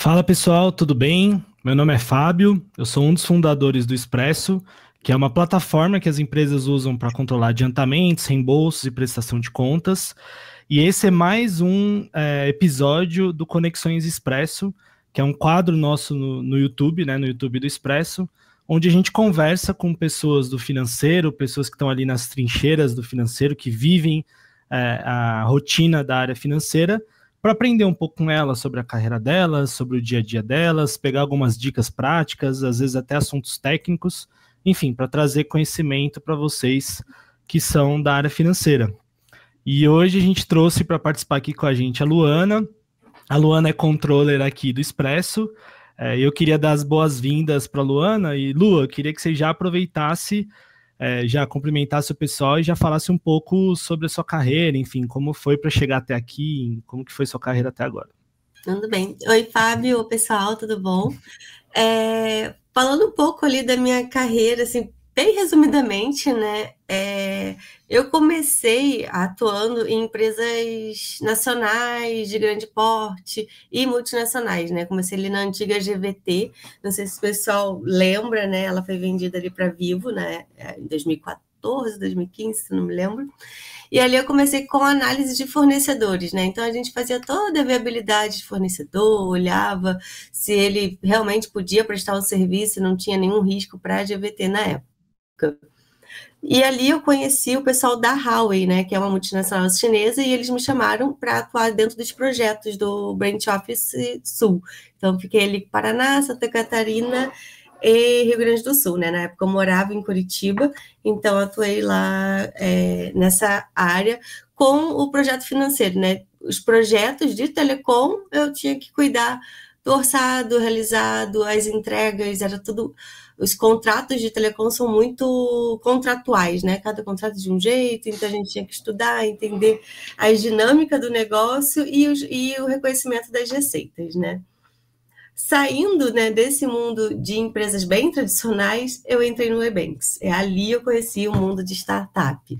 Fala pessoal, tudo bem? Meu nome é Fábio, eu sou um dos fundadores do Expresso, que é uma plataforma que as empresas usam para controlar adiantamentos, reembolsos e prestação de contas. E esse é mais um é, episódio do Conexões Expresso, que é um quadro nosso no, no YouTube, né, no YouTube do Expresso, onde a gente conversa com pessoas do financeiro, pessoas que estão ali nas trincheiras do financeiro, que vivem é, a rotina da área financeira para aprender um pouco com elas sobre a carreira delas, sobre o dia a dia delas, pegar algumas dicas práticas, às vezes até assuntos técnicos, enfim, para trazer conhecimento para vocês que são da área financeira. E hoje a gente trouxe para participar aqui com a gente a Luana. A Luana é controller aqui do Expresso. É, eu queria dar as boas-vindas para a Luana e Lua, queria que você já aproveitasse é, já cumprimentasse o pessoal e já falasse um pouco sobre a sua carreira, enfim, como foi para chegar até aqui, como que foi sua carreira até agora. Tudo bem. Oi, Fábio, pessoal, tudo bom? É, falando um pouco ali da minha carreira, assim, Bem resumidamente, né, é, eu comecei atuando em empresas nacionais de grande porte e multinacionais, né? Comecei ali na antiga GVT, não sei se o pessoal lembra, né? Ela foi vendida ali para Vivo, né? É, em 2014, 2015, não me lembro. E ali eu comecei com análise de fornecedores, né? Então a gente fazia toda a viabilidade de fornecedor, olhava se ele realmente podia prestar o um serviço, não tinha nenhum risco para a GVT na época. E ali eu conheci o pessoal da Huawei, né, que é uma multinacional chinesa, e eles me chamaram para atuar dentro dos projetos do Branch Office Sul. Então, fiquei ali em Paraná, Santa Catarina e Rio Grande do Sul, né? Na época eu morava em Curitiba, então atuei lá é, nessa área com o projeto financeiro, né? Os projetos de telecom eu tinha que cuidar orçado, realizado, as entregas, era tudo. Os contratos de telecom são muito contratuais, né? Cada contrato de um jeito, então a gente tinha que estudar, entender a dinâmica do negócio e, os, e o reconhecimento das receitas, né? Saindo né, desse mundo de empresas bem tradicionais, eu entrei no Ebanks. É ali eu conheci o mundo de startup.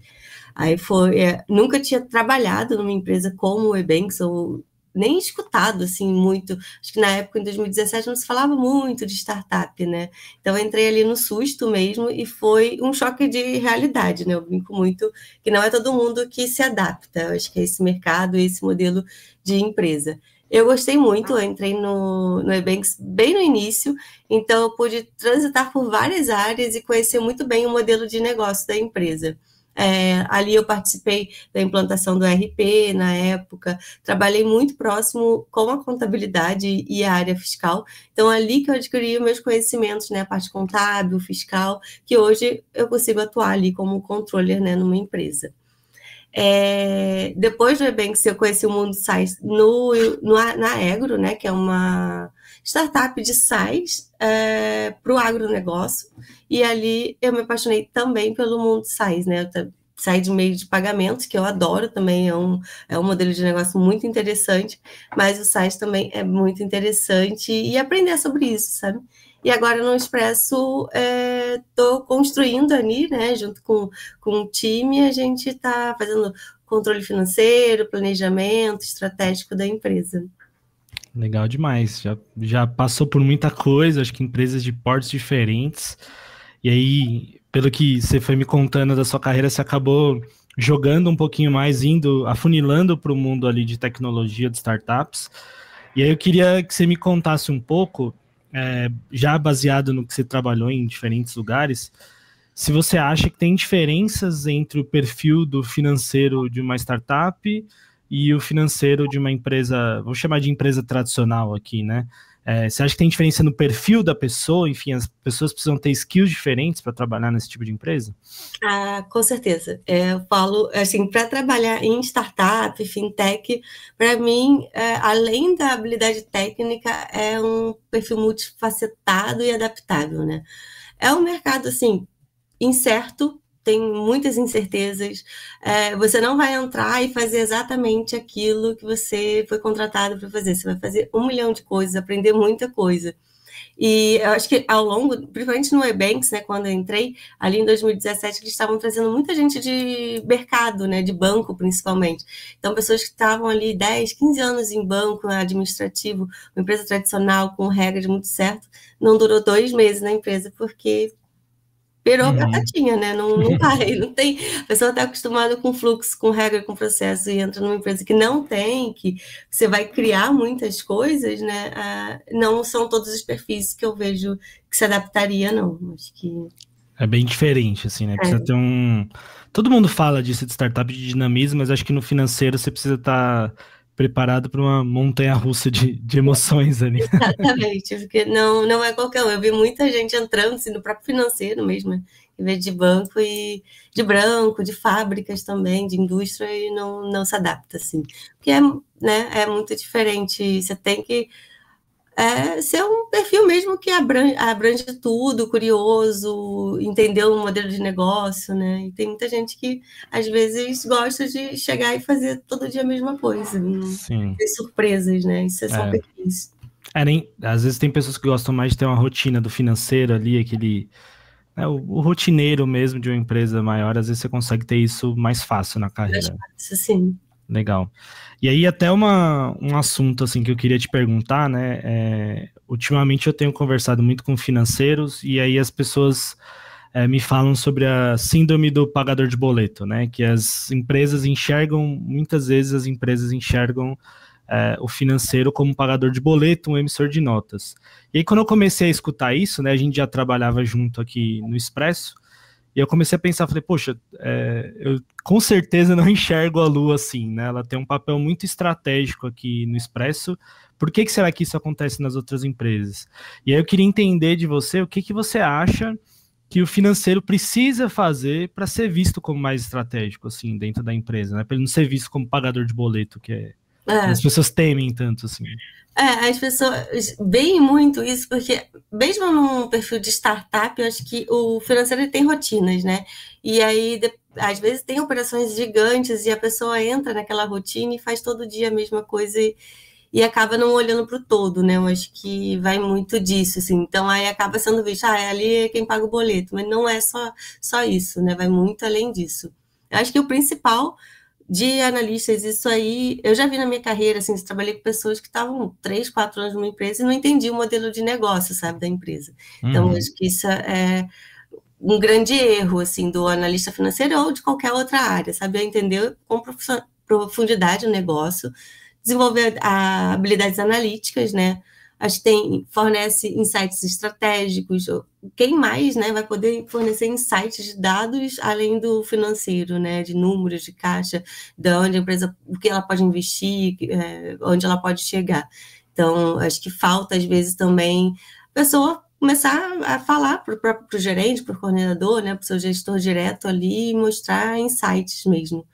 Aí foi, é, nunca tinha trabalhado numa empresa como o Ebanks ou nem escutado assim muito. Acho que na época, em 2017, não se falava muito de startup, né? Então eu entrei ali no susto mesmo e foi um choque de realidade, né? Eu brinco muito que não é todo mundo que se adapta. Eu acho que é esse mercado, esse modelo de empresa. Eu gostei muito, eu entrei no, no Ebanks bem no início, então eu pude transitar por várias áreas e conhecer muito bem o modelo de negócio da empresa. É, ali eu participei da implantação do RP na época, trabalhei muito próximo com a contabilidade e a área fiscal. Então, é ali que eu adquiri meus conhecimentos, né, a parte contábil, fiscal, que hoje eu consigo atuar ali como controller, né, numa empresa. É, depois do Ebanks, eu conheci o Mundo sai no, no, na Egro, né, que é uma startup de SaaS é, eh, para o agronegócio. E ali eu me apaixonei também pelo mundo SaaS, né? Eu saí meio de pagamentos, que eu adoro também, é um, é um modelo de negócio muito interessante, mas o SaaS também é muito interessante e aprender sobre isso, sabe? E agora no Expresso estou eh, é, construindo ali, né? Junto com, com o time, a gente está fazendo controle financeiro, planejamento estratégico da empresa. Legal demais. Já, já passou por muita coisa, acho que empresas de portos diferentes. E aí, pelo que você foi me contando da sua carreira, você acabou jogando um pouquinho mais, indo, afunilando para o mundo ali de tecnologia, de startups. E aí eu queria que você me contasse um pouco, é, já baseado no que você trabalhou em diferentes lugares, se você acha que tem diferenças entre o perfil do financeiro de uma startup e o financeiro de uma empresa, vou chamar de empresa tradicional aqui, né? É, você acha que tem diferença no perfil da pessoa? Enfim, as pessoas precisam ter skills diferentes para trabalhar nesse tipo de empresa? Ah, com certeza. É, eu falo, assim, para trabalhar em startup, fintech, para mim, é, além da habilidade técnica, é um perfil multifacetado e adaptável, né? É um mercado, assim, incerto, tem muitas incertezas. É, você não vai entrar e fazer exatamente aquilo que você foi contratado para fazer. Você vai fazer um milhão de coisas, aprender muita coisa. E eu acho que ao longo, principalmente no Ebanks, né, quando eu entrei, ali em 2017, eles estavam trazendo muita gente de mercado, né, de banco principalmente. Então, pessoas que estavam ali 10, 15 anos em banco administrativo, uma empresa tradicional, com regras muito certas, não durou dois meses na empresa, porque virou uhum. batatinha, né? Não, não vai, não tem. A pessoa está acostumada com fluxo, com regra, com processo, e entra numa empresa que não tem, que você vai criar muitas coisas, né? Ah, não são todos os perfis que eu vejo que se adaptaria, não. Acho que. É bem diferente, assim, né? Precisa é. ter um. Todo mundo fala disso de startup de dinamismo, mas acho que no financeiro você precisa estar. Tá preparado para uma montanha russa de, de emoções ali. Exatamente, porque não, não é qualquer um. Eu vi muita gente entrando assim, no próprio financeiro mesmo, né? em vez de banco e de branco, de fábricas também, de indústria, e não, não se adapta, assim. Porque é, né, é muito diferente. Você tem que é, ser um perfil mesmo que abrange, abrange, tudo, curioso, entendeu o modelo de negócio, né? E tem muita gente que às vezes gosta de chegar e fazer todo dia a mesma coisa, Sim. ter surpresas, né? Isso é só é. perfis. É, nem, às vezes tem pessoas que gostam mais de ter uma rotina do financeiro ali, aquele. Né, o, o, rotineiro mesmo de uma empresa maior, às vezes você consegue ter isso mais fácil na carreira. Mais fácil, sim. Legal. E aí até uma, um assunto assim que eu queria te perguntar, né? É, ultimamente eu tenho conversado muito com financeiros e aí as pessoas é, me falam sobre a síndrome do pagador de boleto, né? Que as empresas enxergam, muitas vezes as empresas enxergam é, o financeiro como pagador de boleto, um emissor de notas. E aí, quando eu comecei a escutar isso, né? A gente já trabalhava junto aqui no Expresso. E eu comecei a pensar, falei, poxa, é, eu com certeza não enxergo a Lua assim, né? Ela tem um papel muito estratégico aqui no Expresso. Por que, que será que isso acontece nas outras empresas? E aí eu queria entender de você o que, que você acha que o financeiro precisa fazer para ser visto como mais estratégico, assim, dentro da empresa, né? Para ele não ser visto como pagador de boleto, que é é. As pessoas temem tanto, assim. É, as pessoas veem muito isso, porque mesmo num perfil de startup, eu acho que o financeiro tem rotinas, né? E aí, às vezes, tem operações gigantes e a pessoa entra naquela rotina e faz todo dia a mesma coisa e, e acaba não olhando para o todo, né? Eu acho que vai muito disso, assim. Então, aí acaba sendo visto, ah, é ali é quem paga o boleto. Mas não é só, só isso, né? Vai muito além disso. Eu acho que o principal de analistas, isso aí, eu já vi na minha carreira, assim, trabalhei com pessoas que estavam três, quatro anos numa empresa e não entendi o modelo de negócio, sabe, da empresa. Então, uhum. Então, acho que isso é um grande erro, assim, do analista financeiro ou de qualquer outra área, sabe, é entender com profundidade o negócio, desenvolver habilidades analíticas, né, acho que tem, fornece insights estratégicos. Quem mais né, vai poder fornecer insights de dados além do financeiro, né, de números, de caixa, de onde a empresa, o que ela pode investir, é, onde ela pode chegar. Então, acho que falta, às vezes, também a pessoa começar a falar para o próprio gerente, para o coordenador, né, para o seu gestor direto ali e mostrar insights mesmo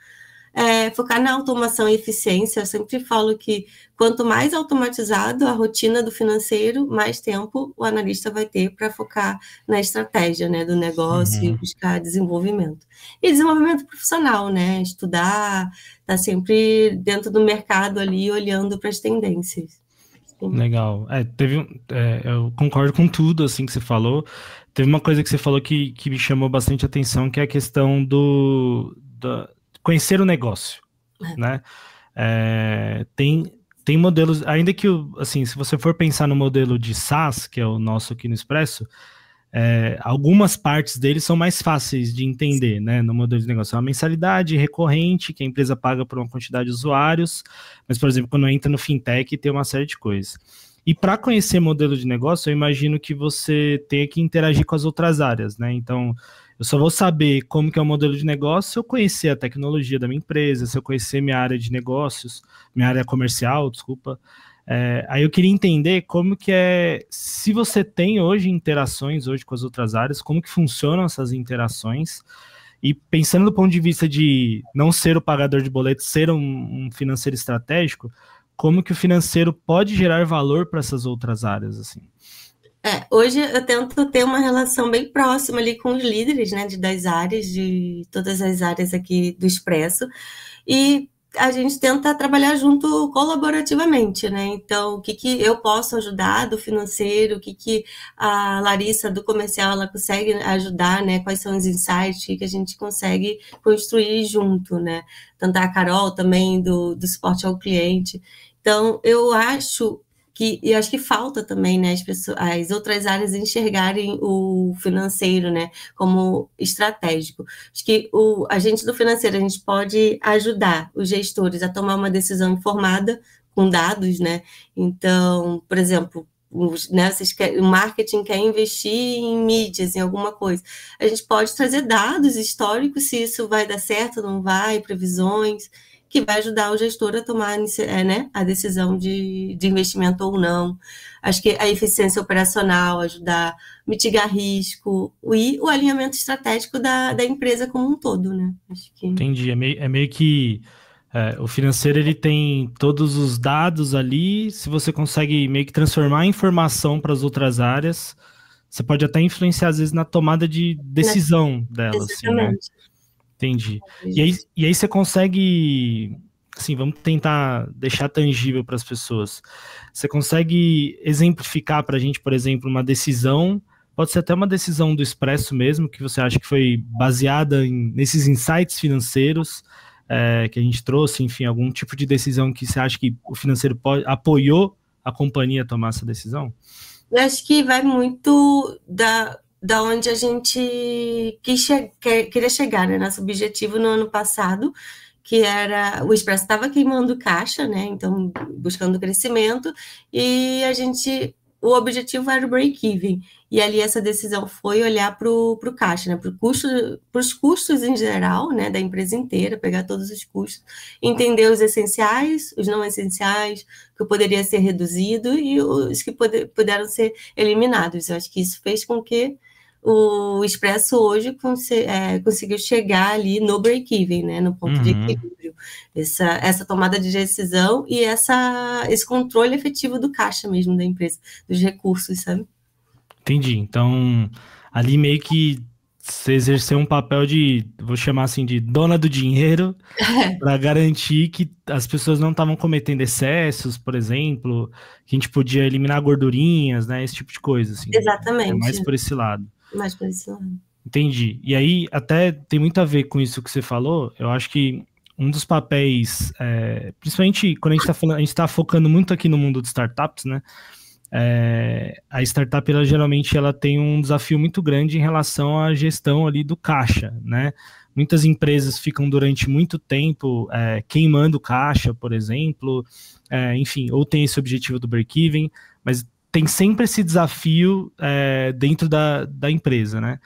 é, focar na automação e eficiência. Eu sempre falo que quanto mais automatizado a rotina do financeiro, mais tempo o analista vai ter para focar na estratégia né, do negócio uhum. e buscar desenvolvimento. E desenvolvimento profissional, né? Estudar, estar tá sempre dentro do mercado ali, olhando para as tendências. Legal. É, teve, é, eu concordo com tudo assim que você falou. Teve uma coisa que você falou que, que me chamou bastante atenção, que é a questão do, conhecer o negócio, é. né? É, tem, tem modelos, ainda que, assim, se você for pensar no modelo de SaaS, que é o nosso aqui no Expresso, é, algumas partes dele são mais fáceis de entender, né, no modelo de negócio. É uma mensalidade recorrente que a empresa paga por uma quantidade de usuários, mas, por exemplo, quando entra no fintech, tem uma série de coisas. E para conhecer modelo de negócio, eu imagino que você tenha que interagir com as outras áreas, né? Então, eu só vou saber como que é o modelo de negócio se eu conhecer a tecnologia da minha empresa, se eu conhecer minha área de negócios, minha área comercial, desculpa. É, aí eu queria entender como que é, se você tem hoje interações hoje com as outras áreas, como que funcionam essas interações? E pensando do ponto de vista de não ser o pagador de boletos, ser um, um financeiro estratégico, como que o financeiro pode gerar valor para essas outras áreas assim? É, hoje eu tento ter uma relação bem próxima ali com os líderes, né, de, das áreas, de todas as áreas aqui do Expresso, e a gente tenta trabalhar junto colaborativamente, né? Então, o que, que eu posso ajudar do financeiro, o que, que a Larissa do comercial ela consegue ajudar, né? Quais são os insights que a gente consegue construir junto, né? Tanto a Carol também do, do suporte ao cliente. Então, eu acho que e acho que falta também né, as, pessoas, as outras áreas enxergarem o financeiro né, como estratégico. Acho que o agente do financeiro a gente pode ajudar os gestores a tomar uma decisão informada com dados, né? Então, por exemplo, os, né, o marketing quer investir em mídias, em alguma coisa. A gente pode trazer dados históricos, se isso vai dar certo, não vai, previsões que vai ajudar o gestor a tomar é, né, a decisão de, de investimento ou não. Acho que a eficiência operacional, ajudar mitigar risco e o alinhamento estratégico da, da empresa como um todo, né? Que... Entendi. É meio, é meio que é, o financeiro ele tem todos os dados ali. Se você consegue meio que transformar a informação para as outras áreas, você pode até influenciar às vezes na tomada de decisão dela. Exatamente. Assim, né? Entendi. E aí, e aí você consegue, assim, vamos tentar deixar tangível para as pessoas. Você consegue exemplificar para a gente, por exemplo, uma decisão, pode ser até uma decisão do Expresso mesmo, que você acha que foi baseada em, nesses insights financeiros é, que a gente trouxe, enfim, algum tipo de decisão que você acha que o financeiro pode, apoiou a companhia a tomar essa decisão? Eu acho que vai muito da da onde a gente quis che quer, queria chegar, né? Nosso objetivo no ano passado, que era o Expresso estava queimando caixa, né? Então buscando crescimento e a gente o objetivo era o break-even e ali essa decisão foi olhar para o caixa, né? Para custo, os custos em geral, né? Da empresa inteira, pegar todos os custos, entender os essenciais, os não essenciais que poderia ser reduzido e os que poder, puderam ser eliminados. Eu acho que isso fez com que o Expresso hoje cons é, conseguiu chegar ali no break-even, né, no ponto uhum. de equilíbrio. Essa, essa tomada de decisão e essa, esse controle efetivo do caixa mesmo da empresa, dos recursos, sabe? Entendi. Então, ali meio que você exerceu um papel de, vou chamar assim, de dona do dinheiro, para garantir que as pessoas não estavam cometendo excessos, por exemplo, que a gente podia eliminar gordurinhas, né? Esse tipo de coisa, assim. Exatamente. É mais por esse lado. Mais para esse lado. Entendi. E aí, até tem muito a ver com isso que você falou. Eu acho que um dos papéis, é, principalmente quando a gente está tá focando muito aqui no mundo de startups, né? É, a startup ela geralmente ela tem um desafio muito grande em relação à gestão ali do caixa, né? Muitas empresas ficam durante muito tempo é, queimando caixa, por exemplo, é, enfim, ou tem esse objetivo do break-even, mas tem sempre esse desafio é, dentro da, da empresa, né?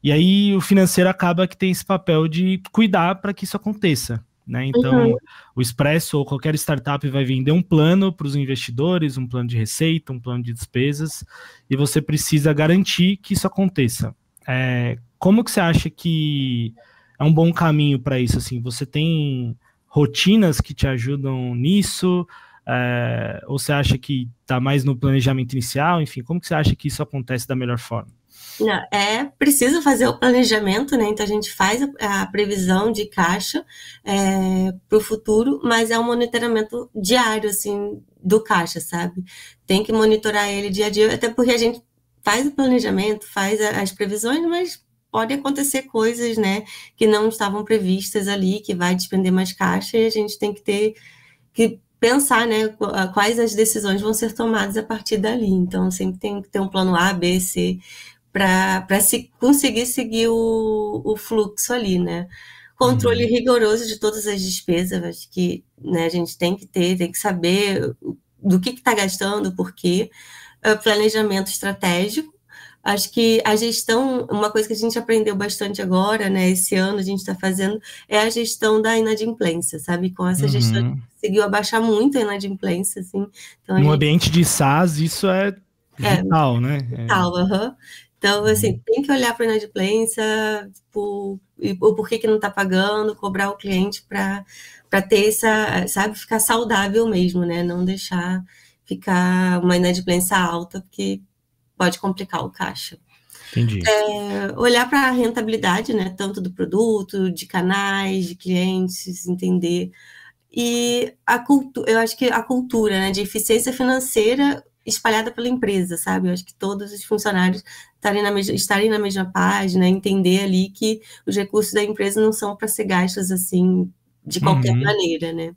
E aí o financeiro acaba que tem esse papel de cuidar para que isso aconteça. Né? Então, uhum. o Expresso ou qualquer startup vai vender um plano para os investidores, um plano de receita, um plano de despesas, e você precisa garantir que isso aconteça. É, como que você acha que é um bom caminho para isso? Assim, você tem rotinas que te ajudam nisso? É, ou você acha que está mais no planejamento inicial? Enfim, como que você acha que isso acontece da melhor forma? Não, é preciso fazer o planejamento, né? Então a gente faz a, a previsão de caixa é, eh, para o futuro, mas é um monitoramento diário, assim, do caixa, sabe? Tem que monitorar ele dia a dia, até porque a gente faz o planejamento, faz a, as previsões, mas pode acontecer coisas, né, que não estavam previstas ali, que vai despender mais caixa e a gente tem que ter que pensar né, ah, quais as decisões vão ser tomadas a partir dali. Então, sempre tem que ter um plano A, B, C, para se conseguir seguir o, o fluxo ali, né? Controle uhum. rigoroso de todas as despesas, acho que né, a gente tem que ter, tem que saber do que está gastando, por quê. Uh, planejamento estratégico, Acho que a gestão, uma coisa que a gente aprendeu bastante agora, né? Esse ano a gente está fazendo, é a gestão da inadimplência, sabe? Com essa uhum. gestão a gente conseguiu abaixar muito a inadimplência, assim. Então, no gente... ambiente de SaaS, isso é, é vital, né? É. Vital, é. uhum. Então, assim, tem que olhar para a inadimplência, por, tipo, o porquê que não está pagando, cobrar o cliente para ter essa, sabe, ficar saudável mesmo, né? Não deixar ficar uma inadimplência alta, porque pode complicar o caixa. Entendi. É, olhar para a rentabilidade, né, tanto do produto, de canais, de clientes, entender. E a cultura, eu acho que a cultura né, de eficiência financeira espalhada pela empresa, sabe? Eu acho que todos os funcionários estarem na, mesma, estarem na mesma página, entender ali que os recursos da empresa não são para ser gastos assim de qualquer uhum. maneira, né?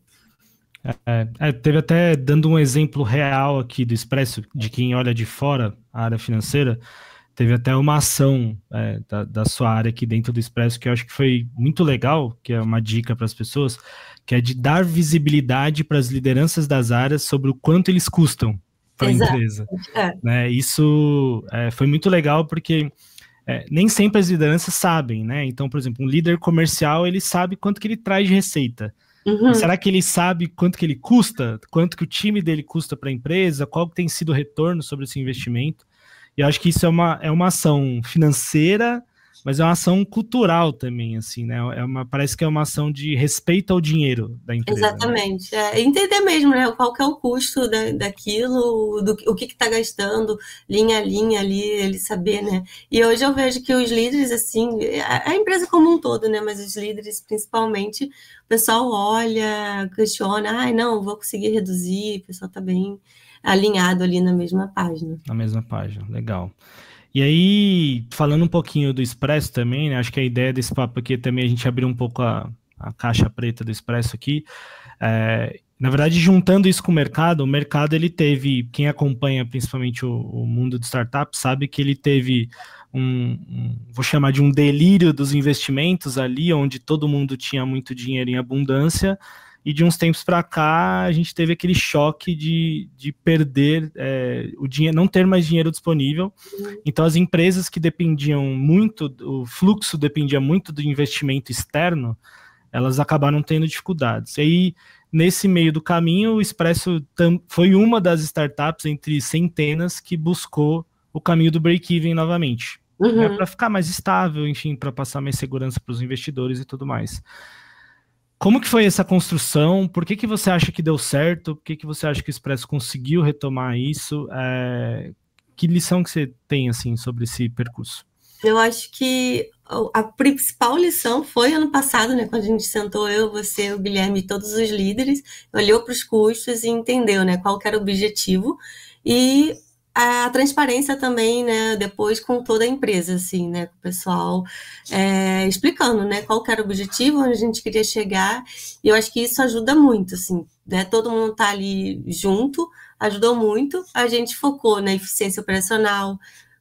É, é, teve até dando um exemplo real aqui do Expresso, de quem olha de fora a área financeira, teve até uma ação é, da, da, sua área aqui dentro do Expresso que eu acho que foi muito legal, que é uma dica para as pessoas, que é de dar visibilidade para as lideranças das áreas sobre o quanto eles custam para a empresa. É. Né, isso é, foi muito legal porque é, nem sempre as lideranças sabem, né? Então, por exemplo, um líder comercial ele sabe quanto que ele traz de receita. Uhum. Será que ele sabe quanto que ele custa? Quanto que o time dele custa para a empresa? Qual tem sido o retorno sobre esse investimento? E eu acho que isso é uma, é uma ação financeira mas é uma ação cultural também, assim, né? É uma, parece que é uma ação de respeito ao dinheiro da empresa. Né? Exatamente. Né? É, entender mesmo, né? Qual que é o custo da, daquilo, do, o que está gastando, linha a linha ali, ele saber, né? E hoje eu vejo que os líderes, assim, a, a empresa como um todo, né? Mas os líderes, principalmente, o pessoal olha, questiona, ai, ah, não, vou conseguir reduzir, o pessoal está bem alinhado ali na mesma página. Na mesma página, legal. E aí, falando um pouquinho do Expresso também, né, acho que a ideia desse papo aqui é também a gente abrir um pouco a, a caixa preta do Expresso aqui. É, na verdade, juntando isso com o mercado, o mercado ele teve, quem acompanha principalmente o, o mundo de startups sabe que ele teve um, um, vou chamar de um delírio dos investimentos ali, onde todo mundo tinha muito dinheiro em abundância, e de uns tempos para cá a gente teve aquele choque de, de perder é, o dinheiro, não ter mais dinheiro disponível. Então as empresas que dependiam muito, o fluxo dependia muito do investimento externo, elas acabaram tendo dificuldades. E aí, nesse meio do caminho, o Expresso foi uma das startups entre centenas que buscou o caminho do break-even novamente. Uhum. Né, para ficar mais estável, enfim, para passar mais segurança para os investidores e tudo mais. Como que foi essa construção? Por que, que você acha que deu certo? Por que, que você acha que o Expresso conseguiu retomar isso? É... Que lição que você tem assim sobre esse percurso? Eu acho que a principal lição foi ano passado, né, quando a gente sentou eu, você, o Guilherme e todos os líderes, olhou para os custos e entendeu, né, qual era o objetivo e a transparência também, né, depois com toda a empresa, assim, né, com o pessoal é, explicando, né, qual era o objetivo, onde a gente queria chegar, e eu acho que isso ajuda muito, assim, né, todo mundo tá ali junto, ajudou muito, a gente focou na eficiência operacional,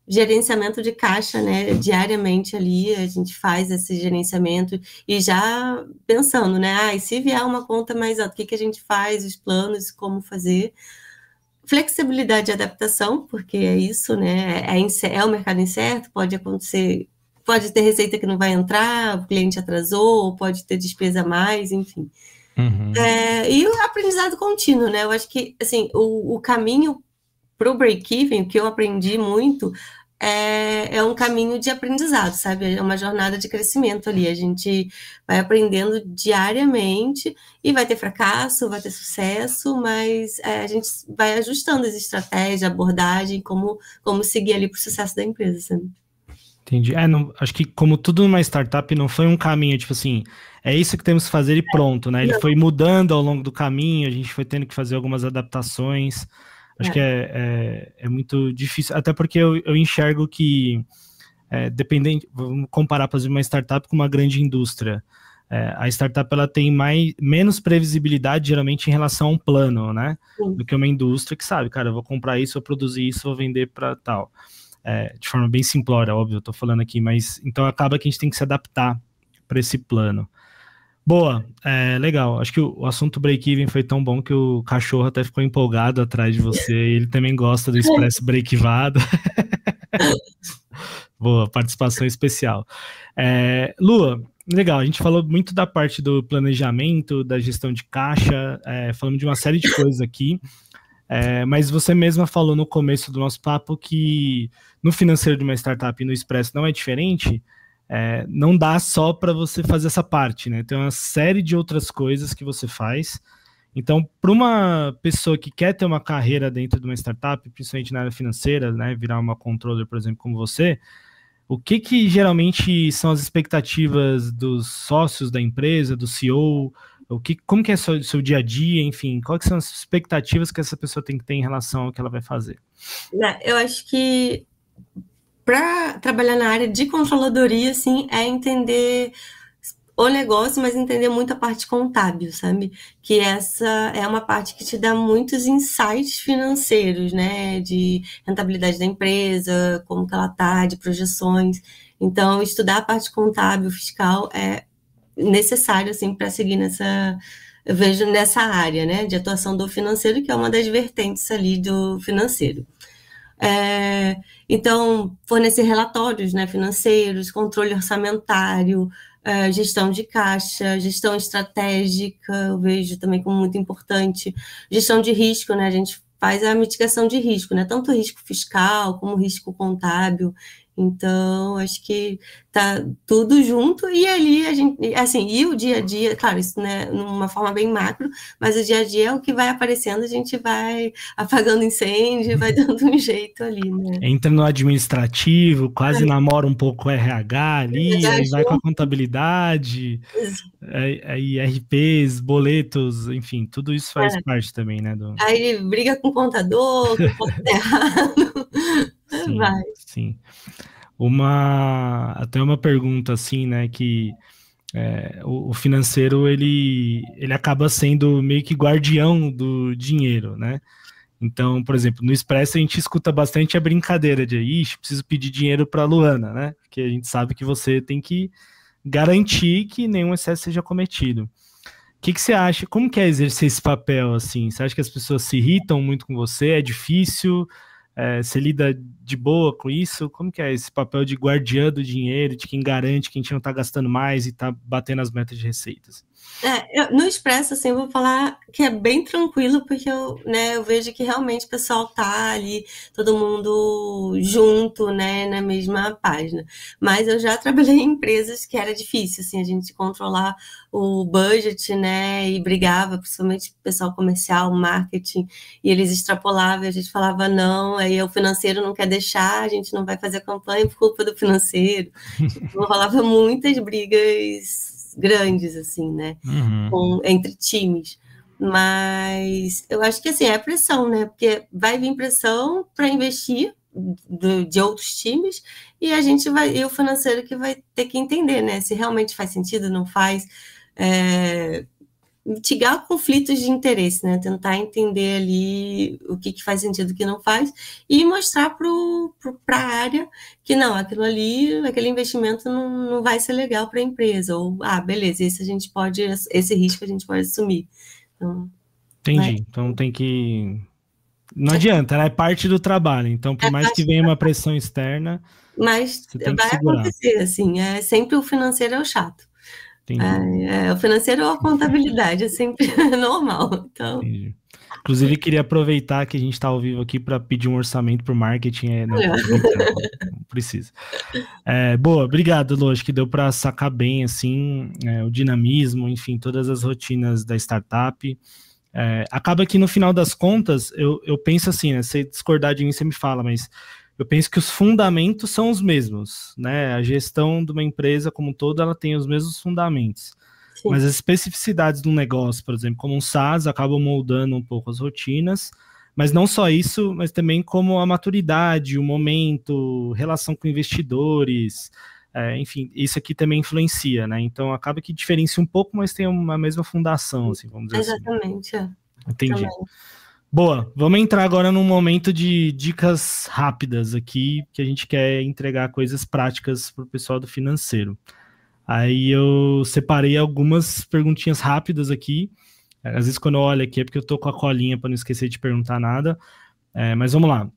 gerenciamento de caixa, né, diariamente ali a gente faz esse gerenciamento e já pensando, né, ah, e se vier uma conta mais alta, o que, que a gente faz, os planos, como fazer, Flexibilidade e adaptação, porque é isso, né? É, é o mercado incerto, pode acontecer, pode ter receita que não vai entrar, o cliente atrasou, pode ter despesa a mais, enfim. Uhum. É, e o aprendizado contínuo, né? Eu acho que assim, o, o caminho para o break-even, que eu aprendi muito, é, é um caminho de aprendizado, sabe? É uma jornada de crescimento ali. A gente vai aprendendo diariamente e vai ter fracasso, vai ter sucesso, mas é, a gente vai ajustando as estratégias, a abordagem, como, como seguir ali para o sucesso da empresa, sabe? Entendi. É, não, acho que como tudo numa startup não foi um caminho, tipo assim, é isso que temos que fazer e pronto, né? Ele foi mudando ao longo do caminho, a gente foi tendo que fazer algumas adaptações. Acho é. que é, é, é, muito difícil, até porque eu, eu enxergo que, é, dependendo, vamos comparar, para uma startup com uma grande indústria. É, a startup ela tem mais, menos previsibilidade, geralmente, em relação a um plano, né? Sim. Do que uma indústria que sabe, cara, eu vou comprar isso, vou produzir isso, vou vender para tal. É, de forma bem simplória, óbvio, eu estou falando aqui, mas então acaba que a gente tem que se adaptar para esse plano. Boa, é, legal. Acho que o, o assunto break-even foi tão bom que o cachorro até ficou empolgado atrás de você. ele também gosta do expresso breakivado. Boa, participação especial. É, Lua, legal, a gente falou muito da parte do planejamento, da gestão de caixa, é, falamos de uma série de coisas aqui. É, mas você mesma falou no começo do nosso papo que no financeiro de uma startup e no expresso não é diferente é, não dá só para você fazer essa parte, né? Tem uma série de outras coisas que você faz. Então, para uma pessoa que quer ter uma carreira dentro de uma startup, principalmente na área financeira, né, virar uma controller, por exemplo, como você, o que que geralmente são as expectativas dos sócios da empresa, do CEO? O que, como que é o seu, seu dia a dia, enfim, quais são as expectativas que essa pessoa tem que ter em relação ao que ela vai fazer? É, eu acho que para trabalhar na área de controladoria, assim, é entender o negócio, mas entender muito a parte contábil, sabe? Que essa é uma parte que te dá muitos insights financeiros, né? De rentabilidade da empresa, como que ela tá, de projeções. Então, estudar a parte contábil, fiscal é necessário, assim, para seguir nessa, eu vejo nessa área, né? De atuação do financeiro, que é uma das vertentes ali do financeiro. É, então, fornecer relatórios né, financeiros, controle orçamentário, é, gestão de caixa, gestão estratégica, eu vejo também como muito importante, gestão de risco, né? A gente faz a mitigação de risco, né? Tanto risco fiscal como risco contábil. Então, acho que tá tudo junto e ali a gente, assim, e o dia a dia, claro, isso né, numa forma bem macro, mas o dia a dia é o que vai aparecendo, a gente vai apagando incêndio, vai dando um jeito ali, né? Entra é no administrativo, quase é. namora um pouco o RH ali, é aí vai com a contabilidade, aí RPs, boletos, enfim, tudo isso faz é. parte também, né? Do... Aí briga com o contador, com o contador. Sim, Vai. sim. Uma até uma pergunta assim, né? Que é, o, o, financeiro ele ele acaba sendo meio que guardião do dinheiro, né? Então, por exemplo, no Expresso a gente escuta bastante a brincadeira de, ixi, preciso pedir dinheiro para Luana, né? Porque a gente sabe que você tem que garantir que nenhum excesso seja cometido. O que, que, você acha? Como que é exercer esse papel assim? Você acha que as pessoas se irritam muito com você? É difícil? É, você lida de boa com isso? Como que é esse papel de guardiã do dinheiro, de quem garante que a gente não está gastando mais e está batendo as metas de receitas? É, eu, no Expresso, assim, eu vou falar que é bem tranquilo, porque eu, né, eu vejo que realmente o pessoal tá ali, todo mundo junto, né, na mesma página. Mas eu já trabalhei em empresas que era difícil, assim, a gente controlar o budget, né, e brigava, principalmente pessoal comercial, marketing, e eles extrapolavam, e a gente falava não, aí o financeiro não quer deixar, a gente não vai fazer a campanha por culpa do financeiro. tipo, rolava muitas brigas grandes, assim, né? Uhum. Com, entre times. Mas eu acho que assim, é pressão, né? Porque vai vir pressão para investir de, de, outros times e a gente vai, e o financeiro que vai ter que entender, né? Se realmente faz sentido, não faz. É, mitigar conflitos de interesse, né? Tentar entender ali o que, que faz sentido, o que não faz, e mostrar para a área que não, aquilo ali, aquele investimento não, não vai ser legal para a empresa, ou ah, beleza, esse a gente pode, esse risco a gente pode assumir. Então, Entendi. Então tem que. Não adianta, ela né? é parte do trabalho. Então, por é mais que venha uma pressão externa. Mas vai segurar. acontecer, assim. É, sempre o financeiro é o chato. É, é, o financeiro ou a contabilidade, é sempre normal. Então. Entendi. Inclusive, queria aproveitar que a gente está ao vivo aqui para pedir um orçamento para o marketing. É, não, é. não, precisa. É, boa, obrigado, Lu. Acho que deu para sacar bem assim é, o dinamismo, enfim, todas as rotinas da startup. acaba que no final das contas, eu, eu penso assim, né? Se discordar de mim, você me fala, mas eu penso que os fundamentos são os mesmos, né? A gestão de uma empresa como um todo, ela tem os mesmos fundamentos. Sim. Mas as especificidades do negócio, por exemplo, como um SaaS, acabam moldando um pouco as rotinas, mas não só isso, mas também como a maturidade, o momento, relação com investidores, é, enfim, isso aqui também influencia, né? Então acaba que diferencia um pouco, mas tem uma mesma fundação, assim, vamos dizer Exatamente, assim. Exatamente. É. Entendi. Também. Boa, vamos entrar agora num momento de dicas rápidas aqui, que a gente quer entregar coisas práticas para o pessoal do financeiro. Aí eu separei algumas perguntinhas rápidas aqui. Às vezes quando eu olho aqui é porque eu tô com a colinha para não esquecer de perguntar nada. É, mas vamos lá.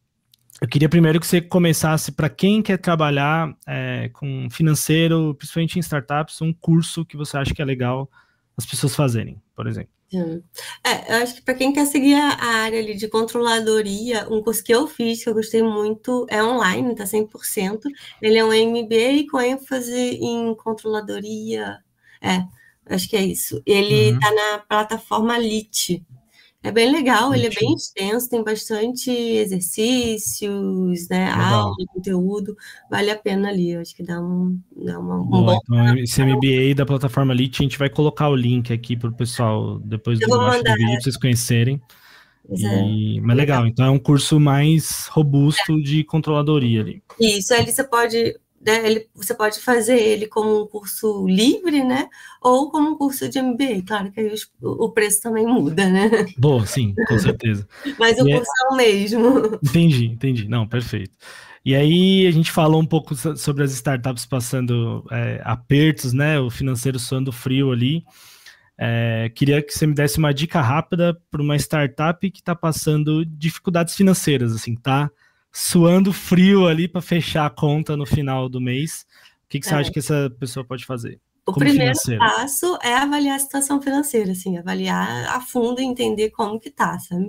Eu queria primeiro que você começasse para quem quer trabalhar é, com financeiro, principalmente em startups, um curso que você acha que é legal as pessoas fazerem, por exemplo. É, eu acho que para quem quer seguir a área ali de controladoria, um curso que eu fiz, que eu gostei muito, é online, tá 100%. Ele é um MBA com ênfase em controladoria. É, acho que é isso. Ele uhum. Tá na plataforma Lite. É bem legal, ele é bem extenso, tem bastante exercícios, né, legal. aula, conteúdo, vale a pena ali, Eu acho que dá um, dá uma, um bom... Então, é esse MBA da plataforma Lit, a gente vai colocar o link aqui para o pessoal, depois do, do vídeo, para vocês conhecerem. E, é. mas legal, então é um curso mais robusto de controladoria ali. Isso, ali você pode né, ele, você pode fazer ele como um curso livre, né? Ou como um curso de MBA. Claro que aí o, o preço também muda, né? Bom, sim, com certeza. Mas e o curso é... é o mesmo. Entendi, entendi. Não, perfeito. E aí a gente falou um pouco sobre as startups passando é, apertos, né? O financeiro soando frio ali. É, queria que você me desse uma dica rápida para uma startup que está passando dificuldades financeiras, assim, tá? suando frio ali para fechar a conta no final do mês. O que, que você é. acha que essa pessoa pode fazer? O como primeiro passo é avaliar a situação financeira, assim, avaliar a fundo e entender como que tá, sabe?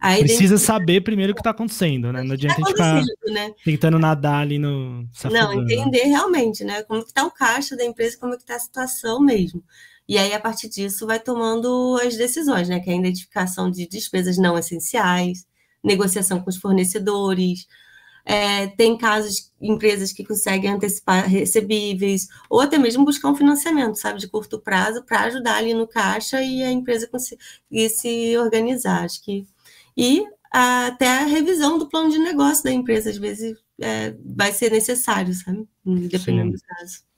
Aí Precisa saber primeiro o que está acontecendo, né? Não adianta tá a gente ficar né? tentando nadar ali no... Safadão, Não, entender realmente, né? Como que tá o caixa da empresa, como que tá a situação mesmo. E aí, a partir disso, vai tomando as decisões, né? Que é a identificação de despesas não essenciais, negociação com os fornecedores. É, tem casos, empresas que conseguem antecipar recebíveis, ou até mesmo buscar um financiamento, sabe, de curto prazo, para ajudar ali no caixa e a empresa conseguir se organizar, acho que. E até a revisão do plano de negócio da empresa, às vezes é, vai ser necessário, sabe, dependendo Sim. do caso.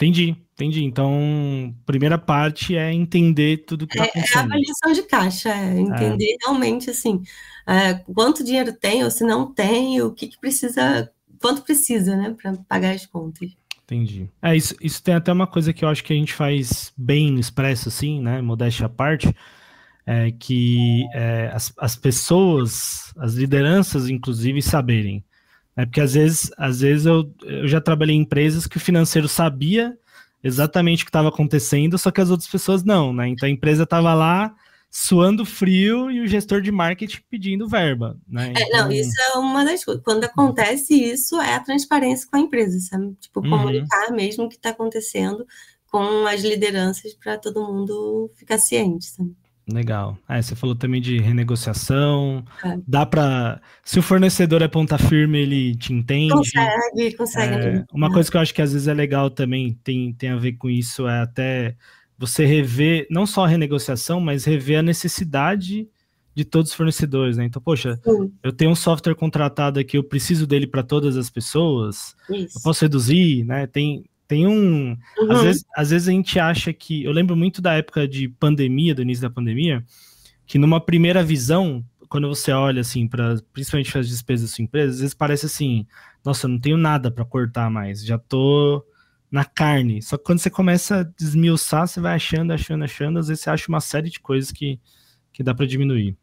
Entendi, entendi. Então, primeira parte é entender tudo que está é, acontecendo. É a avaliação de caixa, é, é. entender é. realmente assim é, quanto dinheiro tem ou se não tem, o que, que precisa, quanto precisa, né, para pagar as contas. Entendi. É, isso, isso tem até uma coisa que eu acho que a gente faz bem no Expresso, assim, né? Modéstia à parte, é que é, as, as pessoas, as lideranças, inclusive, saberem é porque às vezes, às vezes eu, eu já trabalhei em empresas que o financeiro sabia exatamente o que estava acontecendo, só que as outras pessoas não, né? Então a empresa estava lá suando frio e o gestor de marketing pedindo verba, né? Então... É, não, então isso é uma das coisas. Quando uhum. acontece isso, é a transparência com a empresa, sabe? Tipo, uhum. comunicar uhum. mesmo o que está acontecendo com as lideranças para todo mundo ficar ciente, sabe? Legal. Ah, você falou também de renegociação. É. Dá para, se o fornecedor é ponta firme, ele te entende. Consegue, consegue. É, uma coisa que eu acho que às vezes é legal também tem tem a ver com isso é até você rever não só a renegociação, mas rever a necessidade de todos os fornecedores, né? Então, poxa, Sim. eu tenho um software contratado aqui, eu preciso dele para todas as pessoas. Isso. Eu posso reduzir, né? Tem tem um. Uhum. Às, vezes, às vezes a gente acha que. Eu lembro muito da época de pandemia, do início da pandemia, que numa primeira visão, quando você olha assim, para principalmente para as despesas da sua empresa, às vezes parece assim: nossa, eu não tenho nada para cortar mais, já tô na carne. Só que quando você começa a desmiuçar, você vai achando, achando, achando, às vezes você acha uma série de coisas que, que dá para diminuir.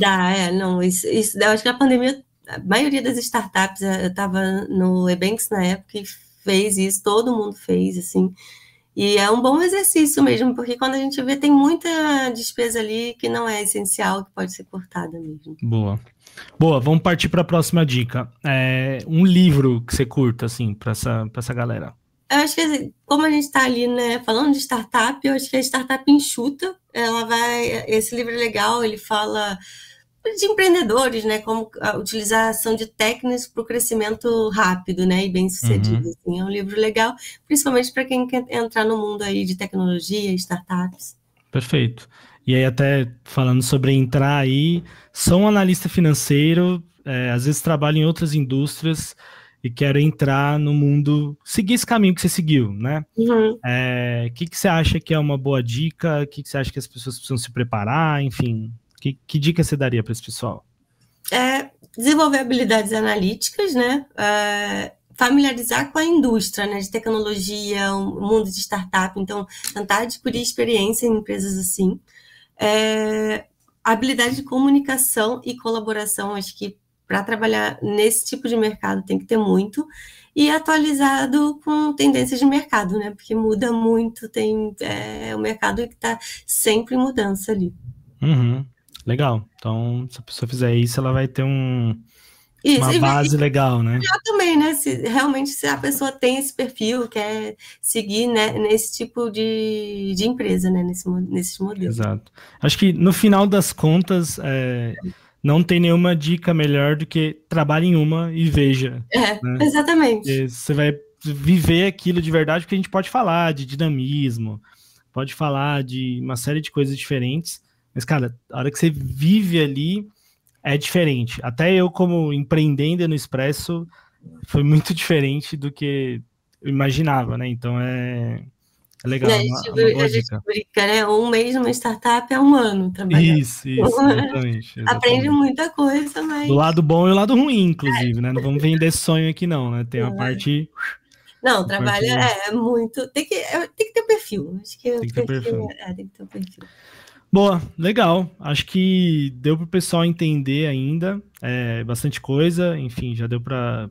Dá, é, não, isso, isso, eu acho que a pandemia, a maioria das startups, eh, eu estava no Ebanks na época e fez isso, todo mundo fez, assim. E é um bom exercício mesmo, porque quando a gente vê, tem muita despesa ali que não é essencial, que pode ser cortada mesmo. Boa. Boa, vamos partir para a próxima dica. É um livro que você curta, assim, para essa, essa galera. Eu acho que, assim, como a gente está ali, né, falando de startup, eu acho que a startup enxuta, ela vai. Esse livro é legal, ele fala de empreendedores, né? Como ah, a utilização de técnicas para o crescimento rápido, né? E bem sucedido. Uhum. Assim. É um livro legal, principalmente para quem quer entrar no mundo aí de tecnologia, startups. Perfeito. E aí, até falando sobre entrar aí, sou um analista financeiro, é, às vezes trabalho em outras indústrias e quero entrar no mundo, seguir esse caminho que você seguiu, né? O uhum. é, que, que você acha que é uma boa dica? O que, que você acha que as pessoas precisam se preparar? Enfim, que, que dica você daria para esse pessoal? É, desenvolver habilidades analíticas, né? É, familiarizar com a indústria, né? De tecnologia, o mundo de startup. Então, tentar adquirir experiência em empresas assim. É, habilidade de comunicação e colaboração, acho que para trabalhar nesse tipo de mercado tem que ter muito e atualizado com tendências de mercado, né? Porque muda muito, tem é, o mercado que está sempre em mudança ali. Uhum. Legal. Então, se a pessoa fizer isso, ela vai ter um, isso, uma base e, legal, né? também, né? Se, realmente, se a pessoa tem esse perfil, quer seguir né, nesse tipo de, de empresa, né? Nesse, nesse modelo. Exato. Acho que no final das contas, é, não tem nenhuma dica melhor do que trabalhe em uma e veja. É, né? exatamente. você vai viver aquilo de verdade, porque a gente pode falar de dinamismo, pode falar de uma série de coisas diferentes mas, cara, a hora que você vive ali é diferente. Até eu, como empreendendo no Expresso, foi muito diferente do que eu imaginava, né? Então é, é legal. É, é, uma, uma a gente brinca, né? Um mês numa startup é um ano também. Isso, isso, exatamente, exatamente. Aprende muita coisa, mas. Do lado bom e o lado ruim, inclusive, né? Não vamos é. vender sonho aqui, não, né? Tem uma é. parte. Não, trabalho é, é muito. Tem que, tem que ter um perfil. Acho que tem que ter perfil. É, tem que ter um perfil. Boa, legal. Acho que deu para o pessoal entender ainda é, bastante coisa. Enfim, já deu para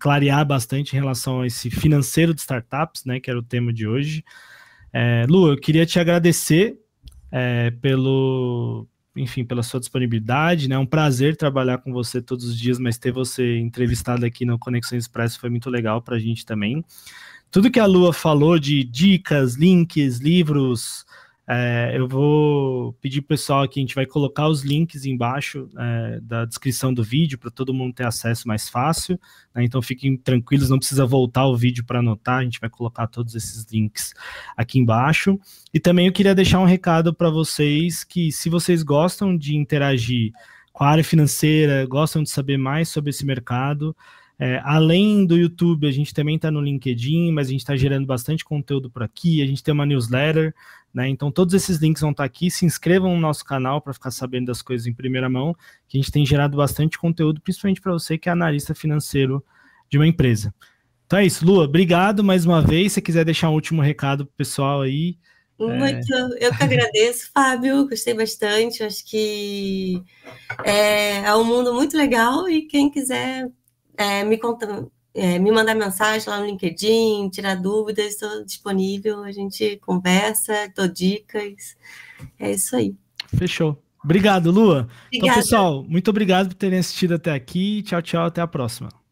clarear bastante em relação a esse financeiro de startups, né? Que era o tema de hoje. É, Lu, eu queria te agradecer é, pelo, enfim, pela sua disponibilidade, né? É um prazer trabalhar com você todos os dias, mas ter você entrevistado aqui no Conexões Express foi muito legal para a gente também. Tudo que a Lua falou de dicas, links, livros, é, eu vou pedir pessoal que a gente vai colocar os links embaixo é, da descrição do vídeo para todo mundo ter acesso mais fácil. Né? Então fiquem tranquilos, não precisa voltar o vídeo para anotar, a gente vai colocar todos esses links aqui embaixo. E também eu queria deixar um recado para vocês que se vocês gostam de interagir com a área financeira, gostam de saber mais sobre esse mercado, é, além do YouTube, a gente também está no LinkedIn, mas a gente está gerando bastante conteúdo por aqui. A gente tem uma newsletter, né? Então, todos esses links vão estar tá aqui. Se inscrevam no nosso canal para ficar sabendo das coisas em primeira mão, que a gente tem gerado bastante conteúdo, principalmente para você que é analista financeiro de uma empresa. Então é isso, Lua. Obrigado mais uma vez. Se quiser deixar um último recado pro pessoal aí. É. Muito, é... eu que agradeço, Fábio. Gostei bastante. Acho que é, é um mundo muito legal e quem quiser é, me, conta, é, me mandar mensagem lá no LinkedIn, tirar dúvidas, estou disponível, a gente conversa, dou dicas. É isso aí. Fechou. Obrigado, Lua. Então, Obrigada. Então, pessoal, muito obrigado por terem assistido até aqui. Tchau, tchau, até a próxima.